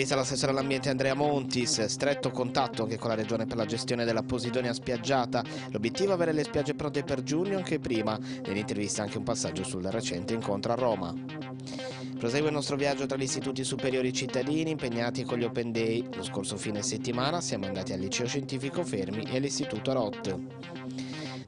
intervista all'assessore all'ambiente Andrea Montis, stretto contatto anche con la regione per la gestione della Posidonia spiaggiata. L'obiettivo è avere le spiagge pronte per giugno anche prima. Nell'intervista anche un passaggio sul recente incontro a Roma. Prosegue il nostro viaggio tra gli istituti superiori cittadini impegnati con gli Open Day. Lo scorso fine settimana siamo andati al liceo scientifico Fermi e all'istituto ROT.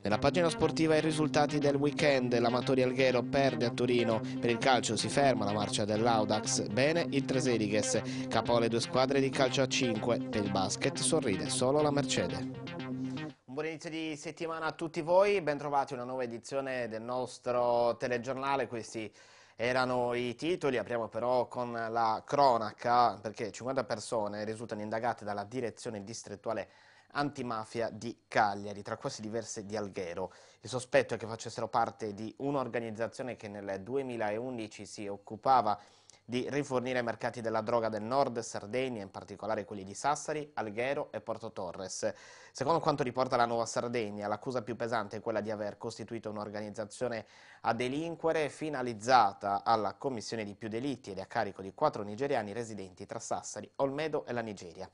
Nella pagina sportiva i risultati del weekend, l'Amatori Alghero perde a Torino, per il calcio si ferma la marcia dell'Audax, bene il Treseriges, capo alle due squadre di calcio a 5, per il basket sorride solo la Mercedes. Un buon inizio di settimana a tutti voi, bentrovati a una nuova edizione del nostro telegiornale, questi erano i titoli, apriamo però con la cronaca perché 50 persone risultano indagate dalla direzione distrettuale antimafia di Cagliari, tra queste diverse di Alghero. Il sospetto è che facessero parte di un'organizzazione che nel 2011 si occupava di rifornire i mercati della droga del nord Sardegna, in particolare quelli di Sassari, Alghero e Porto Torres. Secondo quanto riporta la Nuova Sardegna, l'accusa più pesante è quella di aver costituito un'organizzazione a delinquere finalizzata alla commissione di più delitti ed a carico di quattro nigeriani residenti tra Sassari, Olmedo e la Nigeria.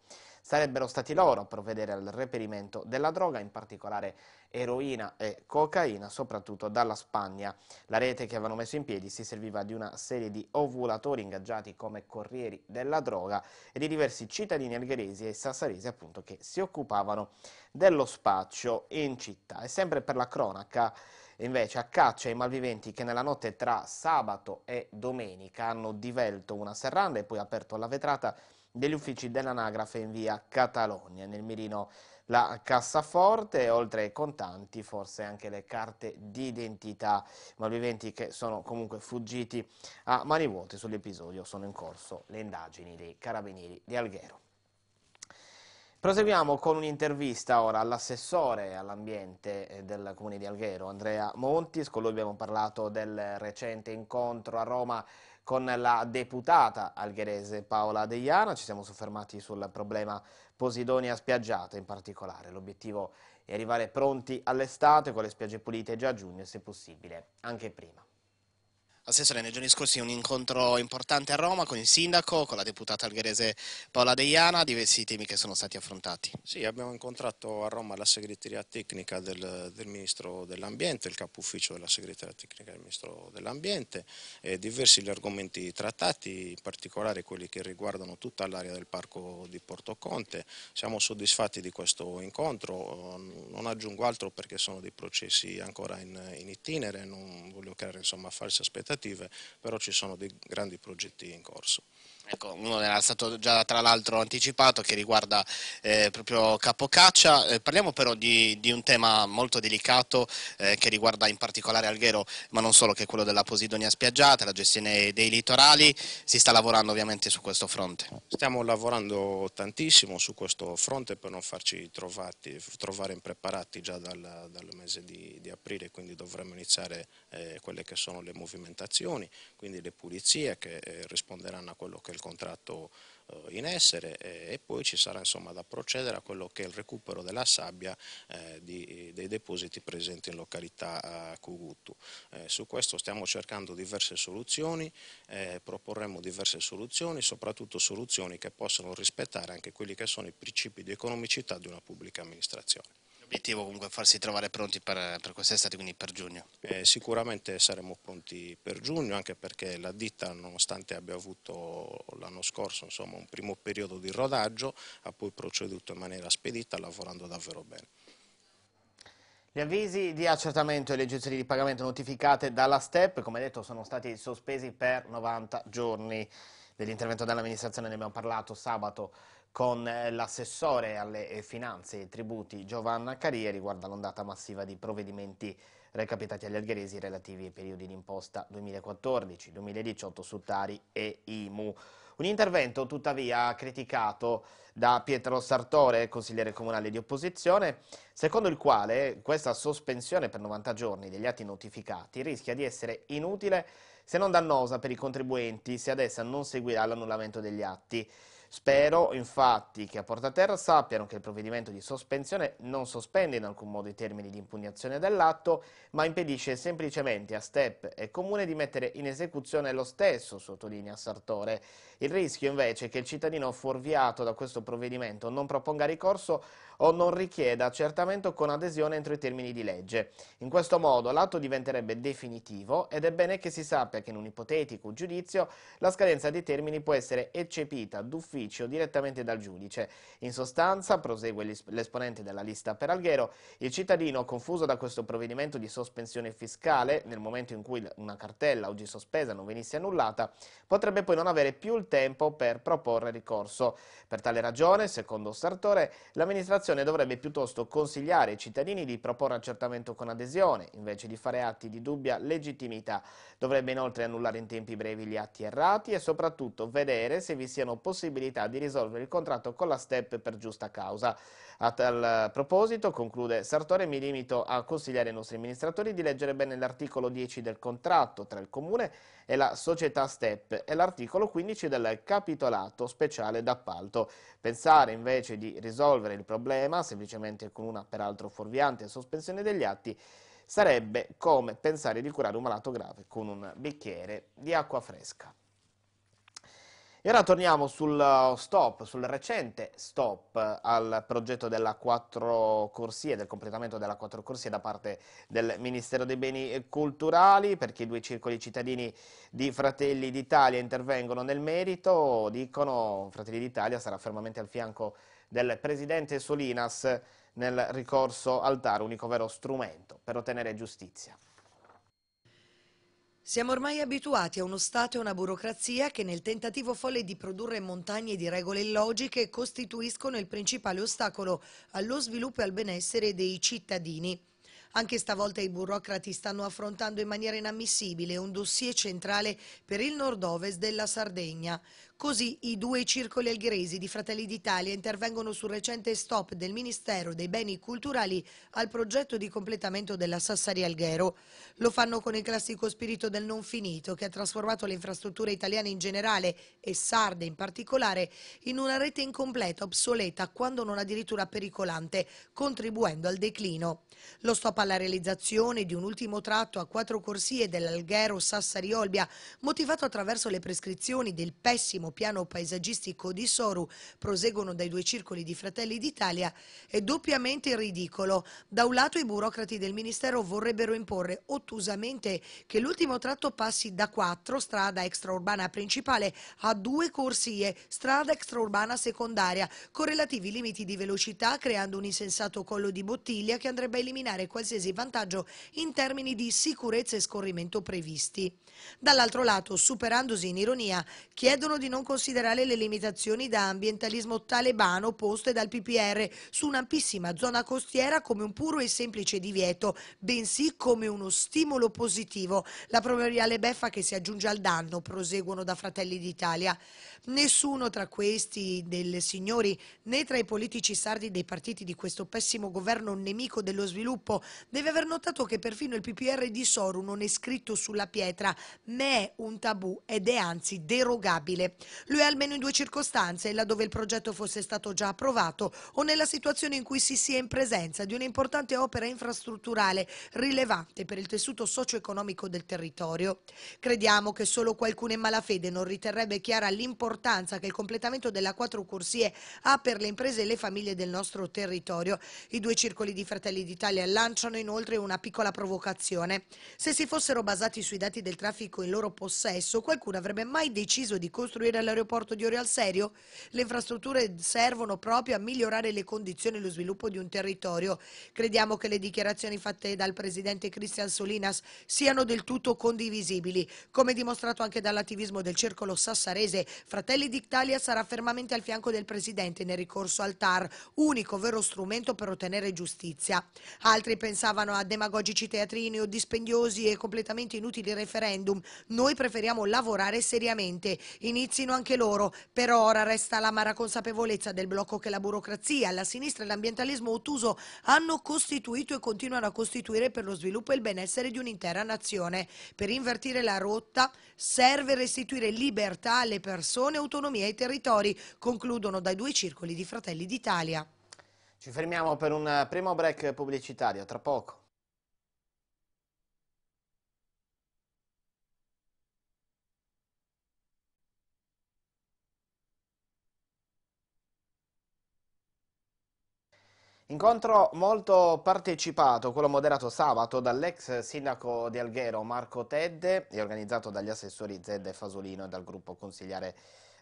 Sarebbero stati loro a provvedere al reperimento della droga, in particolare eroina e cocaina, soprattutto dalla Spagna. La rete che avevano messo in piedi si serviva di una serie di ovulatori ingaggiati come corrieri della droga e di diversi cittadini algheresi e sassaresi appunto che si occupavano dello spaccio in città. E sempre per la cronaca invece a caccia ai malviventi che nella notte tra sabato e domenica hanno divelto una serranda e poi aperto la vetrata degli uffici dell'anagrafe in via Catalogna, nel mirino la cassaforte, oltre ai contanti, forse anche le carte d'identità, malviventi che sono comunque fuggiti a mani vuote sull'episodio, sono in corso le indagini dei carabinieri di Alghero. Proseguiamo con un'intervista ora all'assessore all'ambiente eh, del comune di Alghero, Andrea Montis, con lui abbiamo parlato del recente incontro a Roma con la deputata algherese Paola Deiana. Ci siamo soffermati sul problema Posidonia spiaggiata in particolare. L'obiettivo è arrivare pronti all'estate con le spiagge pulite già a giugno e se possibile anche prima. Assessore, nei giorni scorsi un incontro importante a Roma con il sindaco, con la deputata algherese Paola Deiana, diversi temi che sono stati affrontati. Sì, abbiamo incontrato a Roma la segreteria tecnica del, del Ministro dell'Ambiente, il capo ufficio della segreteria tecnica del Ministro dell'Ambiente, diversi gli argomenti trattati, in particolare quelli che riguardano tutta l'area del parco di Porto Conte. Siamo soddisfatti di questo incontro, non aggiungo altro perché sono dei processi ancora in, in itinere, non voglio creare insomma, false aspettative significative, però ci sono dei grandi progetti in corso. Ecco, uno era stato già tra l'altro anticipato che riguarda eh, proprio Capocaccia. Eh, parliamo però di, di, un tema molto delicato eh, che riguarda in particolare Alghero, ma non solo, che è quello della Posidonia spiaggiata, la gestione dei litorali. Si sta lavorando ovviamente su questo fronte. Stiamo lavorando tantissimo su questo fronte per non farci trovati, trovare impreparati già dal, dal mese di, di, aprile, quindi dovremmo iniziare eh, quelle che sono le movimentazioni, quindi le pulizie che eh, risponderanno a quello che del contratto eh, in essere e poi ci sarà insomma, da procedere a quello che è il recupero della sabbia eh, di, dei depositi presenti in località eh, Cugutu. Eh, su questo stiamo cercando diverse soluzioni, eh, proporremo diverse soluzioni, soprattutto soluzioni che possano rispettare anche quelli che sono i principi di economicità di una pubblica amministrazione. L'obiettivo comunque è farsi trovare pronti per, per quest'estate, quindi per giugno. Eh, sicuramente saremo pronti per giugno, anche perché la ditta, nonostante abbia avuto l'anno scorso insomma, un primo periodo di rodaggio, ha poi proceduto in maniera spedita, lavorando davvero bene. Gli avvisi di accertamento e le giudiziarie di pagamento notificate dalla STEP, come detto, sono stati sospesi per 90 giorni. Dell'intervento dell'amministrazione ne abbiamo parlato sabato con eh, l'assessore alle eh, finanze e tributi Giovanna Carie riguarda l'ondata massiva di provvedimenti recapitati agli algheresi relativi ai periodi d'imposta 2014-2018 su Tari e IMU. Un intervento tuttavia criticato da Pietro Sartore, consigliere comunale di opposizione, secondo il quale questa sospensione per 90 giorni degli atti notificati rischia di essere inutile se non dannosa per i contribuenti se ad essa non seguirà l'annullamento degli atti. Spero infatti che a Portaterra sappiano che il provvedimento di sospensione non sospende in alcun modo i termini di impugnazione dell'atto, ma impedisce semplicemente a STEP e Comune di mettere in esecuzione lo stesso, sottolinea Sartore. Il rischio invece è che il cittadino fuorviato da questo provvedimento non proponga ricorso o non richieda accertamento con adesione entro i termini di legge. In questo modo l'atto diventerebbe definitivo ed è bene che si sappia che in un ipotetico giudizio la scadenza dei termini può essere eccepita d'ufficio direttamente dal giudice. In sostanza, prosegue l'esponente della lista per Alghero, il cittadino confuso da questo provvedimento di sospensione fiscale, nel momento in cui una cartella oggi sospesa non venisse annullata, potrebbe poi non avere più il tempo per proporre ricorso. Per tale ragione, secondo Sartore, l'amministrazione amministrazione dovrebbe piuttosto consigliare ai cittadini di proporre accertamento con adesione, invece di fare atti di dubbia legittimità. Dovrebbe inoltre annullare in tempi brevi gli atti errati e soprattutto vedere se vi siano possibilità di risolvere il contratto con la STEP per giusta causa. A tal proposito, conclude Sartore, mi limito a consigliare ai nostri amministratori di leggere bene l'articolo 10 del contratto tra il Comune e la società STEP e l'articolo 15 del capitolato speciale d'appalto. Pensare invece di risolvere il problema semplicemente con una peraltro fuorviante sospensione degli atti sarebbe come pensare di curare un malato grave con un bicchiere di acqua fresca. E ora torniamo sul uh, stop, sul recente stop uh, al progetto della quattro corsie, del completamento della quattro corsie da parte del Ministero dei Beni Culturali, perché i due circoli cittadini di Fratelli d'Italia intervengono nel merito, dicono Fratelli d'Italia sarà fermamente al fianco del Presidente Solinas nel ricorso al TAR, unico vero strumento per ottenere giustizia. Siamo ormai abituati a uno Stato e una burocrazia che nel tentativo folle di produrre montagne di regole illogiche costituiscono il principale ostacolo allo sviluppo e al benessere dei cittadini. Anche stavolta i burocrati stanno affrontando in maniera inammissibile un dossier centrale per il nord-ovest della Sardegna. Così i due circoli algheresi di Fratelli d'Italia intervengono sul recente stop del Ministero dei Beni Culturali al progetto di completamento della Sassari Alghero. Lo fanno con il classico spirito del non finito che ha trasformato le infrastrutture italiane in generale e sarde in particolare in una rete incompleta, obsoleta, quando non addirittura pericolante, contribuendo al declino. Lo stop alla realizzazione di un ultimo tratto a quattro corsie dell'Alghero Sassari Olbia, motivato attraverso le prescrizioni del pessimo primo piano paesaggistico di Soru proseguono dai due circoli di Fratelli d'Italia è doppiamente ridicolo. Da un lato i burocrati del Ministero vorrebbero imporre ottusamente che l'ultimo tratto passi da quattro strada extraurbana principale a due corsie strada extraurbana secondaria con relativi limiti di velocità creando un insensato collo di bottiglia che andrebbe a eliminare qualsiasi vantaggio in termini di sicurezza e scorrimento previsti. Dall'altro lato, superandosi in ironia, chiedono di non non considerare le limitazioni da ambientalismo talebano poste dal PPR su un'ampissima zona costiera come un puro e semplice divieto, bensì come uno stimolo positivo. La proverbiale beffa che si aggiunge al danno, proseguono da Fratelli d'Italia. Nessuno tra questi del signori né tra i politici sardi dei partiti di questo pessimo governo nemico dello sviluppo deve aver notato che perfino il PPR di Soru non è scritto sulla pietra, ma è un tabù ed è anzi derogabile. Lo è almeno in due circostanze, laddove il progetto fosse stato già approvato o nella situazione in cui si sia in presenza di un'importante opera infrastrutturale rilevante per il tessuto socio-economico del territorio. Crediamo che solo qualcuno in malafede non riterrebbe chiara l'importanza che il completamento della quattro corsie ha per le imprese e le famiglie del nostro territorio. I due circoli di Fratelli d'Italia lanciano inoltre una piccola provocazione. Se si fossero basati sui dati del traffico in loro possesso, qualcuno avrebbe mai deciso di costruire dall'aeroporto di Ore al Serio? Le infrastrutture servono proprio a migliorare le condizioni e lo sviluppo di un territorio. Crediamo che le dichiarazioni fatte dal presidente Cristian Solinas siano del tutto condivisibili. Come dimostrato anche dall'attivismo del circolo sassarese, Fratelli d'Italia sarà fermamente al fianco del presidente nel ricorso al TAR, unico vero strumento per ottenere giustizia. Altri pensavano a demagogici teatrini o dispendiosi e completamente inutili referendum. Noi preferiamo lavorare seriamente. Inizino Paladino anche loro. Per ora resta l'amara consapevolezza del blocco che la burocrazia, la sinistra e l'ambientalismo ottuso hanno costituito e continuano a costituire per lo sviluppo e il benessere di un'intera nazione. Per invertire la rotta serve restituire libertà alle persone, autonomia ai territori, concludono dai due circoli di Fratelli d'Italia. Ci fermiamo per un primo break pubblicitario, tra poco. Incontro molto partecipato, quello moderato sabato dall'ex sindaco di Alghero Marco Tedde e organizzato dagli assessori Zedda e Fasolino e dal gruppo consigliere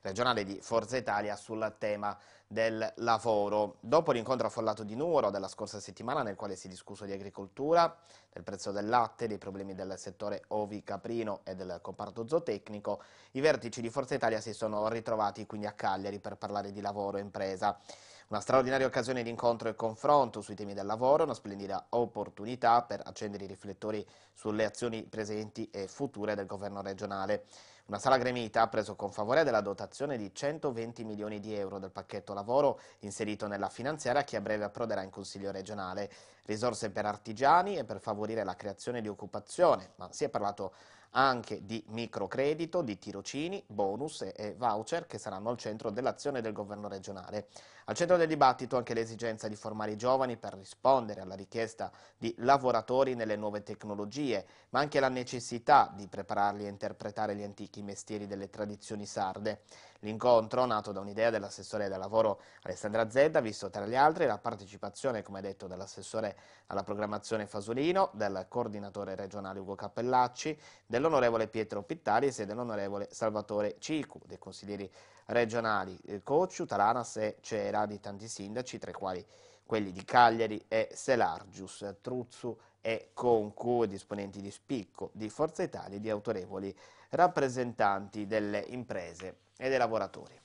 regionale di Forza Italia sul tema del lavoro. Dopo l'incontro affollato di Nuoro della scorsa settimana nel quale si è discusso di agricoltura, del prezzo del latte, dei problemi del settore ovi caprino e del comparto zootecnico, i vertici di Forza Italia si sono ritrovati quindi a Cagliari per parlare di lavoro e impresa. Una straordinaria occasione di incontro e confronto sui temi del lavoro, una splendida opportunità per accendere i riflettori sulle azioni presenti e future del governo regionale. Una sala gremita ha preso con favore della dotazione di 120 milioni di euro del pacchetto lavoro inserito nella finanziaria che a breve approderà in Consiglio regionale. Risorse per artigiani e per favorire la creazione di occupazione, ma si è parlato anche di microcredito, di tirocini, bonus e voucher che saranno al centro dell'azione del governo regionale. Al centro del dibattito anche l'esigenza di formare i giovani per rispondere alla richiesta di lavoratori nelle nuove tecnologie, ma anche la necessità di prepararli a interpretare gli antichi mestieri delle tradizioni sarde. L'incontro, nato da un'idea dell'assessore del lavoro Alessandra Zedda, ha visto tra gli altri la partecipazione, come detto, dell'assessore alla programmazione Fasolino, del coordinatore regionale Ugo Cappellacci, del dell'onorevole Pietro Pittari e dell'onorevole Salvatore Cicu, dei consiglieri regionali eh, Cocciu, Taranas e Cera, di tanti sindaci, tra i quali quelli di Cagliari e Selargius, Truzzu e Concu, disponenti di spicco di Forza Italia e di autorevoli rappresentanti delle imprese e dei lavoratori.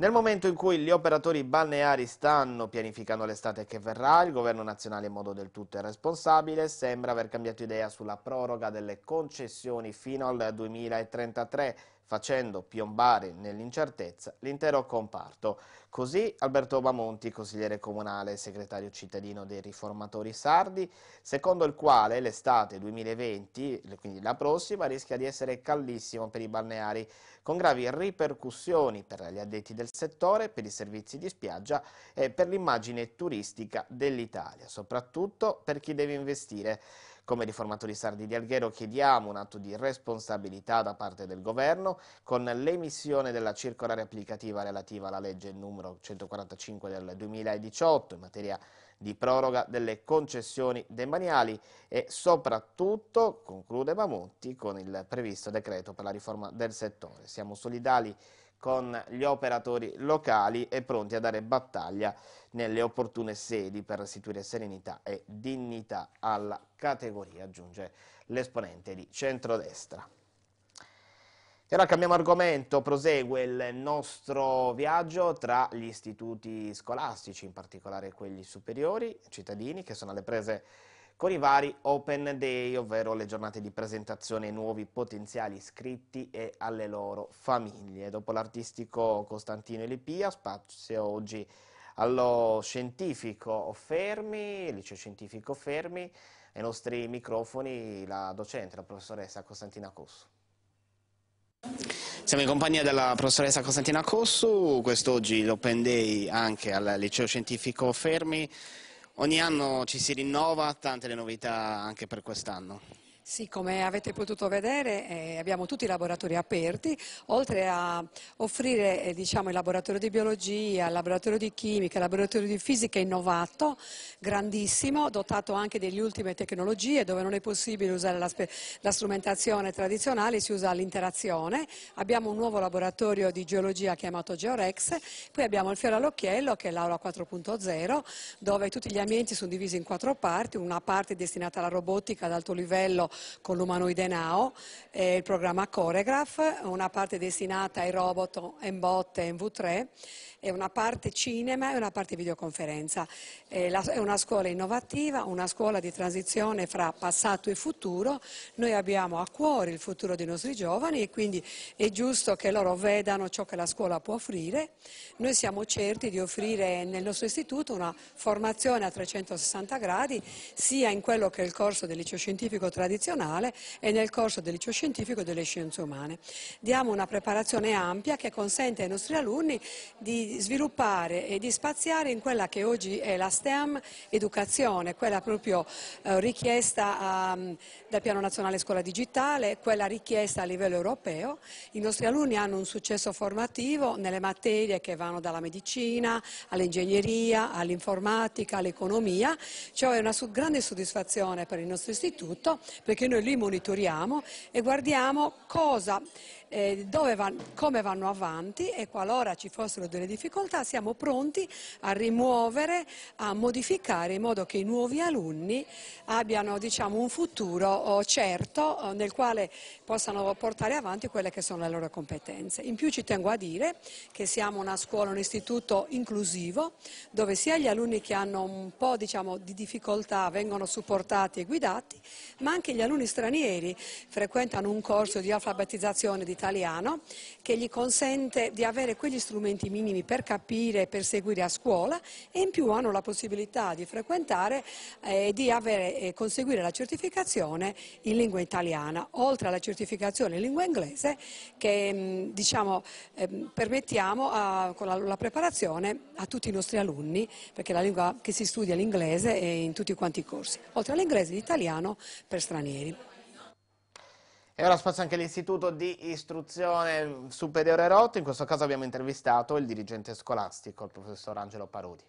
Nel momento in cui gli operatori balneari stanno pianificando l'estate che verrà, il governo nazionale in modo del tutto irresponsabile sembra aver cambiato idea sulla proroga delle concessioni fino al 2033 facendo piombare nell'incertezza l'intero comparto. Così Alberto Bamonti, consigliere comunale e segretario cittadino dei riformatori sardi, secondo il quale l'estate 2020, quindi la prossima, rischia di essere caldissimo per i balneari, con gravi ripercussioni per gli addetti del settore, per i servizi di spiaggia e per l'immagine turistica dell'Italia, soprattutto per chi deve investire. Come riformatori sardi di Alghero chiediamo un atto di responsabilità da parte del governo con l'emissione della circolare applicativa relativa alla legge numero 145 del 2018 in materia di proroga delle concessioni demaniali e soprattutto, conclude Mamonti, con il previsto decreto per la riforma del settore. Siamo solidali con gli operatori locali e pronti a dare battaglia nelle opportune sedi per restituire serenità e dignità alla categoria, aggiunge l'esponente di centrodestra. E ora cambiamo argomento, prosegue il nostro viaggio tra gli istituti scolastici, in particolare quelli superiori, cittadini che sono alle prese con i vari Open Day, ovvero le giornate di presentazione ai nuovi potenziali iscritti e alle loro famiglie. Dopo l'artistico Costantino Elipia, spazio oggi allo scientifico Fermi, liceo scientifico Fermi, ai nostri microfoni la docente, la professoressa Costantina Cosso. Siamo in compagnia della professoressa Costantina Cossu, quest'oggi l'Open Day anche al liceo scientifico Fermi. Ogni anno ci si rinnova, tante le novità anche per quest'anno. Sì, come avete potuto vedere eh, abbiamo tutti i laboratori aperti, oltre a offrire eh, diciamo, il laboratorio di biologia, il laboratorio di chimica, il laboratorio di fisica innovato, grandissimo, dotato anche delle ultime tecnologie dove non è possibile usare la, la strumentazione tradizionale, si usa l'interazione. Abbiamo un nuovo laboratorio di geologia chiamato Georex, poi abbiamo il fiore all'occhiello che è l'aula 4.0 dove tutti gli ambienti sono divisi in quattro parti, una parte è destinata alla robotica ad alto livello con l'umanoide Now, eh, il programma Coregraph, una parte destinata ai robot M-Bot e MV3 e una parte cinema e una parte videoconferenza. Eh, la, è una scuola innovativa, una scuola di transizione fra passato e futuro. Noi abbiamo a cuore il futuro dei nostri giovani e quindi è giusto che loro vedano ciò che la scuola può offrire. Noi siamo certi di offrire nel nostro istituto una formazione a 360 gradi sia in quello che è il corso del liceo scientifico tradizionale nazionale e nel corso del liceo scientifico delle scienze umane. Diamo una preparazione ampia che consente ai nostri alunni di sviluppare e di spaziare in quella che oggi è la STEM educazione, quella proprio eh, richiesta ehm, dal Piano Nazionale Scuola Digitale, quella richiesta a livello europeo. I nostri alunni hanno un successo formativo nelle materie che vanno dalla medicina all'ingegneria, all'informatica, all'economia. Ciò è una grande soddisfazione per il nostro istituto che noi li monitoriamo e guardiamo cosa eh, van, come vanno avanti e qualora ci fossero delle difficoltà siamo pronti a rimuovere, a modificare in modo che i nuovi alunni abbiano diciamo, un futuro oh, certo oh, nel quale possano portare avanti quelle che sono le loro competenze. In più ci tengo a dire che siamo una scuola, un istituto inclusivo dove sia gli alunni che hanno un po' diciamo, di difficoltà vengono supportati e guidati ma anche gli alunni stranieri frequentano un corso di alfabetizzazione di italiano che gli consente di avere quegli strumenti minimi per capire e per seguire a scuola e in più hanno la possibilità di frequentare eh, e eh, di avere, eh, conseguire la certificazione in lingua italiana, oltre alla certificazione in lingua inglese che mh, mm, diciamo, eh, permettiamo a, con la, la, preparazione a tutti i nostri alunni, perché la lingua che si studia è l'inglese in tutti quanti i corsi, oltre all'inglese e l'italiano per stranieri. E ora spazio anche l'Istituto di Istruzione Superiore Rotto, in questo caso abbiamo intervistato il dirigente scolastico, il professor Angelo Parudi.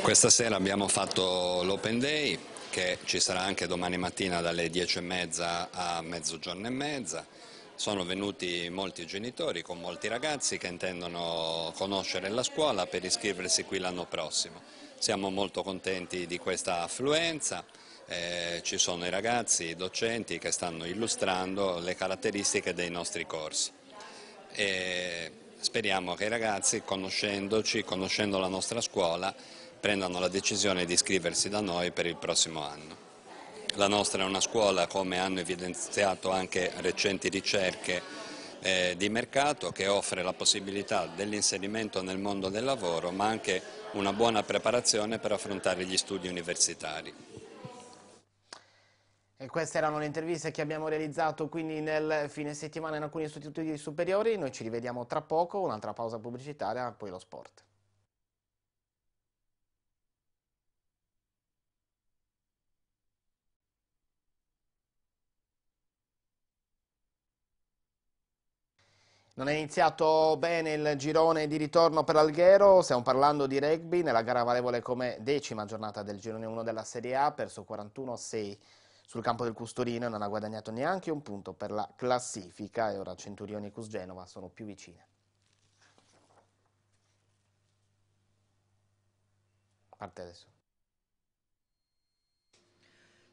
Questa sera abbiamo fatto l'Open Day, che ci sarà anche domani mattina dalle 10.30 a mezzogiorno e mezza. Sono venuti molti genitori con molti ragazzi che intendono conoscere la scuola per iscriversi qui l'anno prossimo. Siamo molto contenti di questa affluenza eh, ci sono i ragazzi, i docenti che stanno illustrando le caratteristiche dei nostri corsi. E speriamo che i ragazzi, conoscendoci, conoscendo la nostra scuola, prendano la decisione di iscriversi da noi per il prossimo anno. La nostra è una scuola, come hanno evidenziato anche recenti ricerche eh, di mercato, che offre la possibilità dell'inserimento nel mondo del lavoro, ma anche una buona preparazione per affrontare gli studi universitari. E queste erano le interviste che abbiamo realizzato quindi nel fine settimana in alcuni istituti superiori. Noi ci rivediamo tra poco, un'altra pausa pubblicitaria, poi lo sport. Non è iniziato bene il girone di ritorno per Alghero, stiamo parlando di rugby nella gara valevole come decima giornata del girone 1 della Serie A, perso 41-6 sul campo del Custorino non ha guadagnato neanche un punto per la classifica e ora Centurioni e Genova sono più vicine. Parte adesso.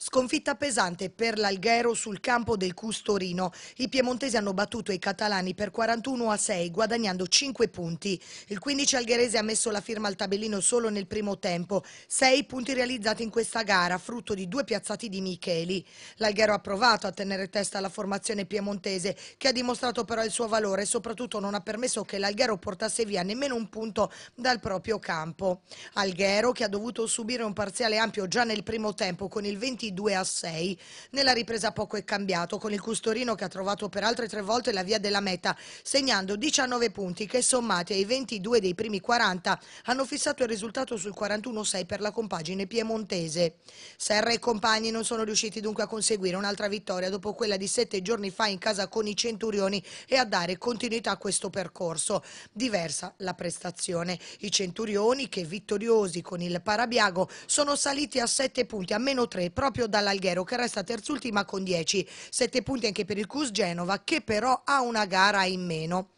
Sconfitta pesante per l'Alghero sul campo del Custorino. I piemontesi hanno battuto i catalani per 41 a 6, guadagnando 5 punti. Il 15 algherese ha messo la firma al tabellino solo nel primo tempo. 6 punti realizzati in questa gara, frutto di due piazzati di Micheli. L'Alghero ha provato a tenere testa alla formazione piemontese, che ha dimostrato però il suo valore e soprattutto non ha permesso che l'Alghero portasse via nemmeno un punto dal proprio campo. Alghero, che ha dovuto subire un parziale ampio già nel primo tempo con il 22 2 a 6. Nella ripresa poco è cambiato, con il Custorino che ha trovato per altre tre volte la via della meta, segnando 19 punti che sommati ai 22 dei primi 40 hanno fissato il risultato sul 41-6 per la compagine piemontese. Serra e compagni non sono riusciti dunque a conseguire un'altra vittoria dopo quella di sette giorni fa in casa con i Centurioni e a dare continuità a questo percorso. Diversa la prestazione. I Centurioni che vittoriosi con il Parabiago sono saliti a 7 punti, a meno 3 proprio proprio dall'Alghero che resta terzultima con 10, 7 punti anche per il Cus Genova che però ha una gara in meno.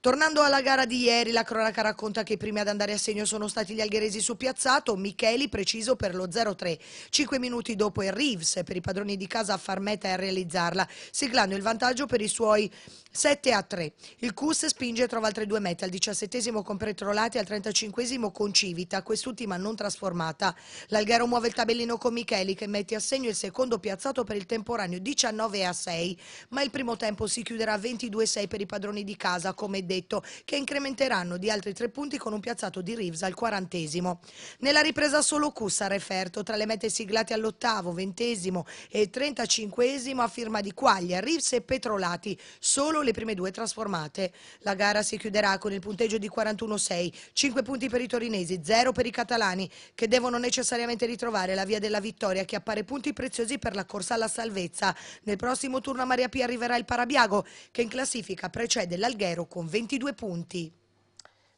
Tornando alla gara di ieri, la cronaca racconta che i primi ad andare a segno sono stati gli algheresi su piazzato, Micheli preciso per lo 0-3. Cinque minuti dopo il Reeves per i padroni di casa a far meta e a realizzarla, siglando il vantaggio per i suoi 7-3. Il Cus spinge e trova altre due mete, al 17 con Pretrolati e al 35 con Civita, quest'ultima non trasformata. L'Alghero muove il tabellino con Micheli che mette a segno il secondo piazzato per il temporaneo 19-6, ma il primo tempo si chiuderà 22-6 per i padroni di casa come detto, che incrementeranno di altri tre punti con un piazzato di Reeves al quarantesimo. Nella ripresa solo Cussa referto tra le mete siglate all'ottavo, ventesimo e trentacinquesimo a firma di Quaglia, Reeves e Petrolati, solo le prime due trasformate. La gara si chiuderà con il punteggio di 41-6, 5 punti per i torinesi, 0 per i catalani, che devono necessariamente ritrovare la via della vittoria che appare punti preziosi per la corsa alla salvezza. Nel prossimo turno a Maria Pia arriverà il Parabiago, che in classifica precede l'Alghero con 20 22 punti.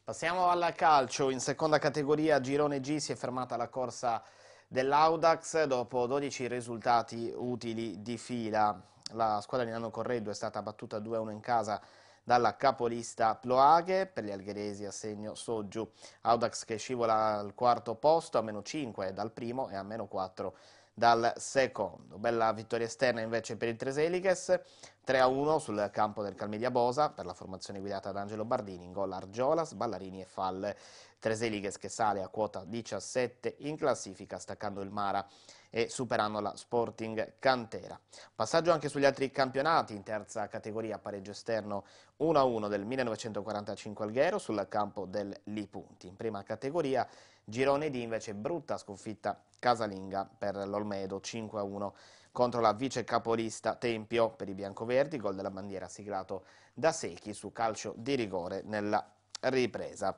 Passiamo alla calcio, in seconda categoria Girone G si è fermata la corsa dell'Audax dopo 12 risultati utili di fila. La squadra di Nano Corredo è stata battuta 2-1 in casa dalla capolista Ploaghe, per gli algheresi a segno Soggiu. Audax che scivola al quarto posto a meno 5 dal primo e a meno 4 dal secondo. Bella vittoria esterna invece per il Treseliches, 3-1 sul campo del Calmedia Bosa per la formazione guidata da Angelo Bardini, in gol Argiolas, Ballarini e Falle. Trezeliges che sale a quota 17 in classifica staccando il Mara e superando la Sporting Cantera. Passaggio anche sugli altri campionati, in terza categoria pareggio esterno 1-1 del 1945 Alghero sul campo del Lipunti. In prima categoria girone D invece brutta sconfitta casalinga per l'Olmedo 5-1 contro la vice capolista Tempio per i biancoverdi, gol della bandiera siglato da Secchi su calcio di rigore nella ripresa.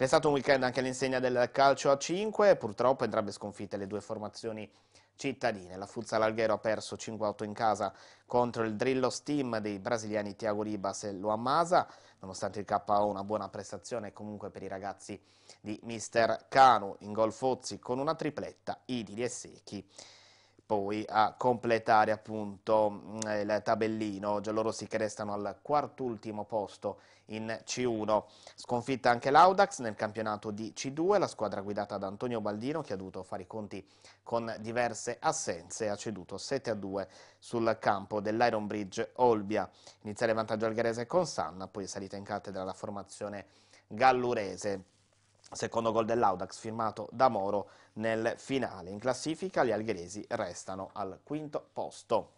È stato un weekend anche all'insegna del calcio a 5, purtroppo entrambe sconfitte le due formazioni cittadine. La Futsal Alghero ha perso 5-8 in casa contro il Drillo Steam dei brasiliani Tiago Ribas e Luamasa, nonostante il KO una buona prestazione comunque per i ragazzi di Mister Canu in gol Fozzi con una tripletta, Idili e Secchi poi a completare appunto mm, il tabellino, già loro si che restano al quart'ultimo posto in C1. Sconfitta anche l'Audax nel campionato di C2, la squadra guidata da Antonio Baldino che ha dovuto fare i conti con diverse assenze ha ceduto 7-2 a sul campo dell'Iron Bridge Olbia. Iniziale vantaggio algherese con Sanna, poi salita in cattedra la formazione gallurese secondo gol dell'Audax firmato da Moro nel finale. In classifica gli algheresi restano al quinto posto.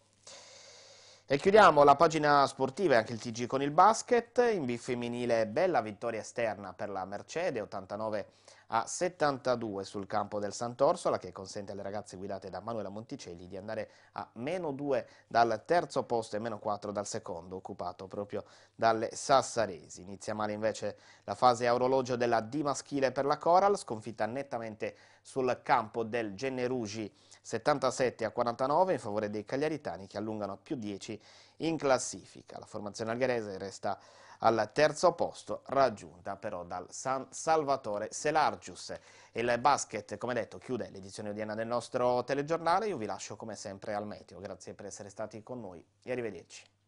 E chiudiamo la pagina sportiva e anche il TG con il basket, in B femminile bella vittoria esterna per la Mercedes 89 a 72 sul campo del Sant'Orsola che consente alle ragazze guidate da Manuela Monticelli di andare a meno 2 dal terzo posto e meno 4 dal secondo occupato proprio dalle Sassaresi. Inizia male invece la fase a orologio della D maschile per la Coral, sconfitta nettamente sul campo del Generugi 77 a 49 in favore dei cagliaritani che allungano a più 10 in classifica. La formazione algherese resta al terzo posto raggiunta però dal San Salvatore Selargius. Il basket, come detto, chiude l'edizione odierna del nostro telegiornale. Io vi lascio come sempre al meteo. Grazie per essere stati con noi e arrivederci.